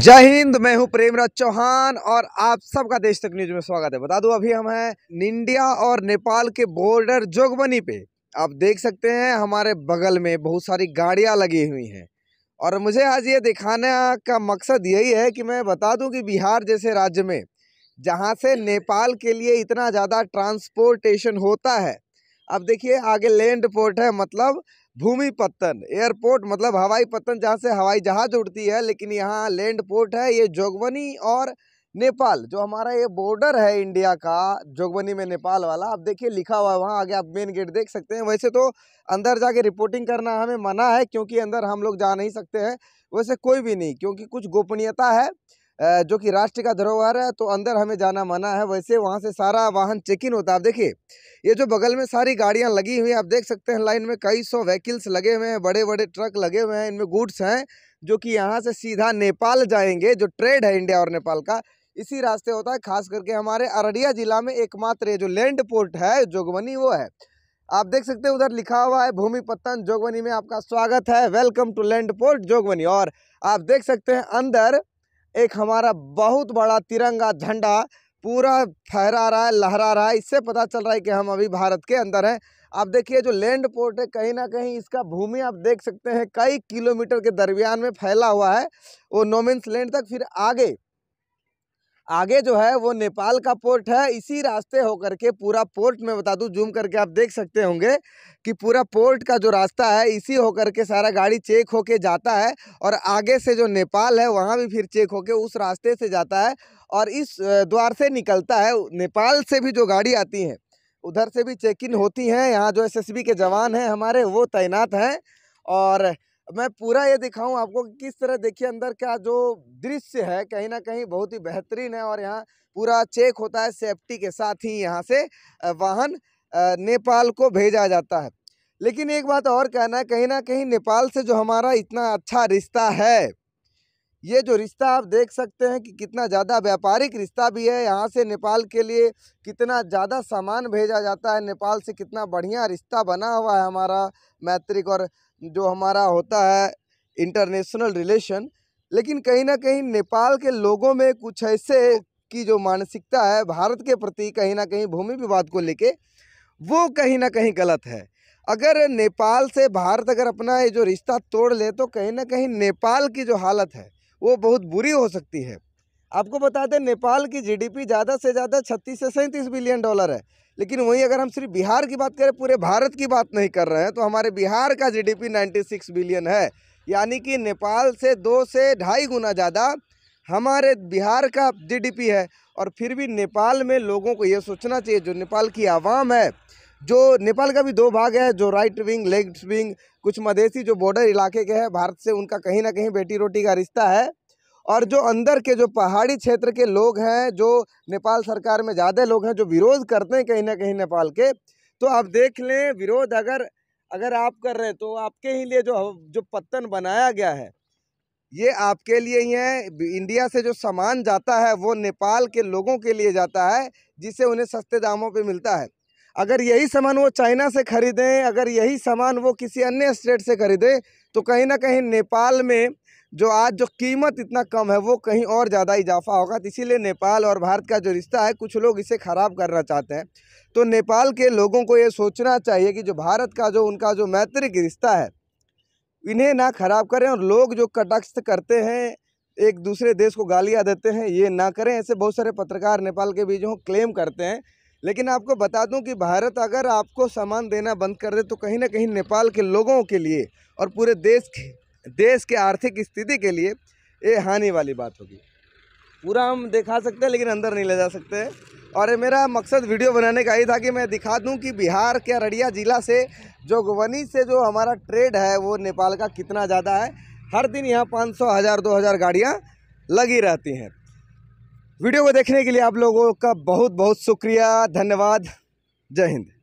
जय हिंद मैं हूं प्रेमराज चौहान और आप सबका देश तक न्यूज में स्वागत है बता दूं अभी हम हैं इंडिया और नेपाल के बॉर्डर जोगबनी पे आप देख सकते हैं हमारे बगल में बहुत सारी गाड़ियां लगी हुई हैं और मुझे आज ये दिखाने का मकसद यही है कि मैं बता दूं कि बिहार जैसे राज्य में जहाँ से नेपाल के लिए इतना ज़्यादा ट्रांसपोर्टेशन होता है अब देखिए आगे लैंड पोर्ट है मतलब भूमि पत्तन एयरपोर्ट मतलब हवाई पत्तन जहाँ से हवाई जहाज उड़ती है लेकिन यहाँ लैंड पोर्ट है ये जोगबनी और नेपाल जो हमारा ये बॉर्डर है इंडिया का जोगबनी में नेपाल वाला आप देखिए लिखा हुआ है वहाँ आगे आप मेन गेट देख सकते हैं वैसे तो अंदर जाके रिपोर्टिंग करना हमें मना है क्योंकि अंदर हम लोग जा नहीं सकते हैं वैसे कोई भी नहीं क्योंकि कुछ गोपनीयता है जो कि राष्ट्र का धरोहर है तो अंदर हमें जाना मना है वैसे वहाँ से सारा वाहन चेक इन होता है आप देखिए ये जो बगल में सारी गाड़ियाँ लगी हुई हैं आप देख सकते हैं लाइन में कई सौ व्हीकल्स लगे हुए हैं बड़े बड़े ट्रक लगे हुए हैं इनमें गुड्स हैं जो कि यहाँ से सीधा नेपाल जाएंगे जो ट्रेड है इंडिया और नेपाल का इसी रास्ते होता है खास करके हमारे अररिया ज़िला में एकमात्र ये जो लैंड पोर्ट है जोगबनी वो है आप देख सकते हैं उधर लिखा हुआ है भूमि पत्तन जोगबनी में आपका स्वागत है welcome to land port Jogbani और आप देख सकते हैं अंदर एक हमारा बहुत बड़ा तिरंगा झंडा पूरा फहरा रहा है लहरा रहा है इससे पता चल रहा है कि हम अभी भारत के अंदर हैं आप देखिए जो लैंड पोर्ट है कहीं ना कहीं इसका भूमि आप देख सकते हैं कई किलोमीटर के दरमियान में फैला हुआ है वो नोमेंस लैंड तक फिर आगे आगे जो है वो नेपाल का पोर्ट है इसी रास्ते होकर के पूरा पोर्ट में बता दूँ जूम करके आप देख सकते होंगे कि पूरा पोर्ट का जो रास्ता है इसी होकर के सारा गाड़ी चेक होके जाता है और आगे से जो नेपाल है वहाँ भी फिर चेक होके उस रास्ते से जाता है और इस द्वार से निकलता है नेपाल से भी जो गाड़ी आती हैं उधर से भी चेक इन होती हैं यहाँ जो एस के जवान हैं हमारे वो तैनात हैं और मैं पूरा ये दिखाऊं आपको कि किस तरह देखिए अंदर का जो दृश्य है कहीं ना कहीं बहुत ही बेहतरीन है और यहाँ पूरा चेक होता है सेफ्टी के साथ ही यहाँ से वाहन नेपाल को भेजा जाता है लेकिन एक बात और कहना है कहीं ना कहीं नेपाल से जो हमारा इतना अच्छा रिश्ता है ये जो रिश्ता आप देख सकते हैं कि कितना ज़्यादा व्यापारिक रिश्ता भी है यहाँ से नेपाल के लिए कितना ज़्यादा सामान भेजा जाता है नेपाल से कितना बढ़िया रिश्ता बना हुआ है हमारा मैत्रिक और जो हमारा होता है इंटरनेशनल रिलेशन लेकिन कहीं ना कहीं नेपाल के लोगों में कुछ ऐसे की जो मानसिकता है भारत के प्रति कहीं ना कहीं भूमि विवाद को लेके वो कहीं ना कहीं गलत है अगर नेपाल से भारत अगर अपना ये जो रिश्ता तोड़ ले तो कहीं ना कहीं नेपाल की जो हालत है वो बहुत बुरी हो सकती है आपको बता दें नेपाल की जीडीपी ज़्यादा से ज़्यादा छत्तीस से सैंतीस बिलियन डॉलर है लेकिन वहीं अगर हम सिर्फ बिहार की बात करें पूरे भारत की बात नहीं कर रहे हैं तो हमारे बिहार का जीडीपी 96 बिलियन है यानी कि नेपाल से दो से ढाई गुना ज़्यादा हमारे बिहार का जीडीपी है और फिर भी नेपाल में लोगों को ये सोचना चाहिए जो नेपाल की आवाम है जो नेपाल का भी दो भाग है जो राइट विंग लेफ्ट विंग कुछ मधेसी जो बॉर्डर इलाके के हैं भारत से उनका कहीं ना कहीं बेटी रोटी का रिश्ता है और जो अंदर के जो पहाड़ी क्षेत्र के लोग हैं जो नेपाल सरकार में ज़्यादा लोग हैं जो विरोध करते हैं कहीं ना कहीं नेपाल के तो आप देख लें विरोध अगर अगर आप कर रहे हैं तो आपके ही लिए जो जो पत्तन बनाया गया है ये आपके लिए ही है इंडिया से जो सामान जाता है वो नेपाल के लोगों के लिए जाता है जिसे उन्हें सस्ते दामों पे मिलता है अगर यही सामान वो चाइना से ख़रीदें अगर यही सामान वो किसी अन्य स्टेट से ख़रीदें तो कहीं ना कहीं नेपाल में जो आज जो कीमत इतना कम है वो कहीं और ज़्यादा इजाफा होगा तो इसीलिए नेपाल और भारत का जो रिश्ता है कुछ लोग इसे ख़राब करना चाहते हैं तो नेपाल के लोगों को ये सोचना चाहिए कि जो भारत का जो उनका जो मैत्रिक रिश्ता है इन्हें ना ख़राब करें और लोग जो कटाक्ष करते हैं एक दूसरे देश को गालियाँ देते हैं ये ना करें ऐसे बहुत सारे पत्रकार नेपाल के भी जो क्लेम करते हैं लेकिन आपको बता दूं कि भारत अगर आपको सामान देना बंद कर दे तो कहीं ना कहीं नेपाल के लोगों के लिए और पूरे देश के देश के आर्थिक स्थिति के लिए ये हानि वाली बात होगी पूरा हम दिखा सकते हैं लेकिन अंदर नहीं ले जा सकते और मेरा मकसद वीडियो बनाने का ही था कि मैं दिखा दूं कि बिहार के अररिया ज़िला से जोगवनी से जो हमारा ट्रेड है वो नेपाल का कितना ज़्यादा है हर दिन यहाँ पाँच सौ हज़ार दो हज़ार गाड़ियाँ लगी रहती हैं वीडियो को देखने के लिए आप लोगों का बहुत बहुत शुक्रिया धन्यवाद जय हिंद